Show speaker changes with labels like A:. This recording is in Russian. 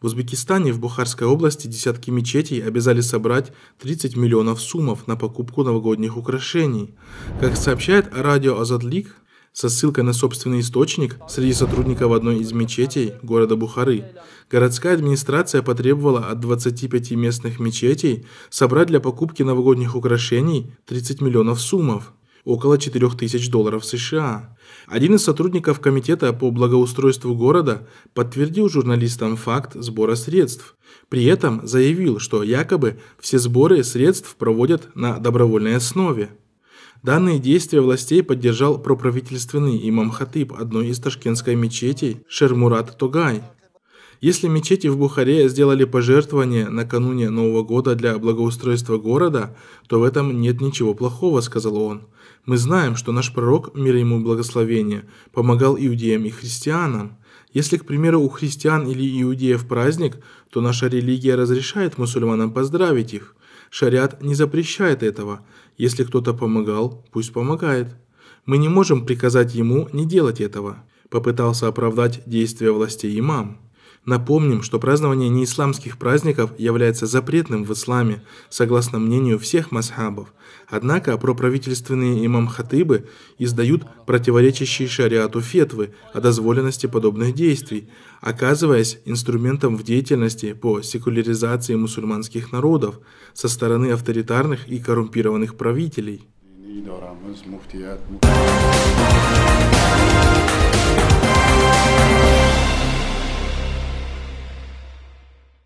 A: В Узбекистане в Бухарской области десятки мечетей обязали собрать 30 миллионов сумов на покупку новогодних украшений. Как сообщает радио Азадлик, со ссылкой на собственный источник среди сотрудников одной из мечетей города Бухары. Городская администрация потребовала от 25 местных мечетей собрать для покупки новогодних украшений 30 миллионов суммов около 4000 долларов США. Один из сотрудников Комитета по благоустройству города подтвердил журналистам факт сбора средств. При этом заявил, что якобы все сборы средств проводят на добровольной основе. Данные действия властей поддержал проправительственный имам Хатыб одной из ташкентской мечетей Шермурат Тогай – если мечети в Бухаре сделали пожертвование накануне Нового года для благоустройства города, то в этом нет ничего плохого, сказал он. Мы знаем, что наш пророк, мир ему благословение, помогал иудеям и христианам. Если, к примеру, у христиан или иудеев праздник, то наша религия разрешает мусульманам поздравить их. Шариат не запрещает этого. Если кто-то помогал, пусть помогает. Мы не можем приказать ему не делать этого. Попытался оправдать действия властей имам. Напомним, что празднование неисламских праздников является запретным в исламе, согласно мнению всех масхабов. Однако проправительственные имам-хатыбы издают противоречащие шариату фетвы о дозволенности подобных действий, оказываясь инструментом в деятельности по секуляризации мусульманских народов со стороны авторитарных и коррумпированных правителей.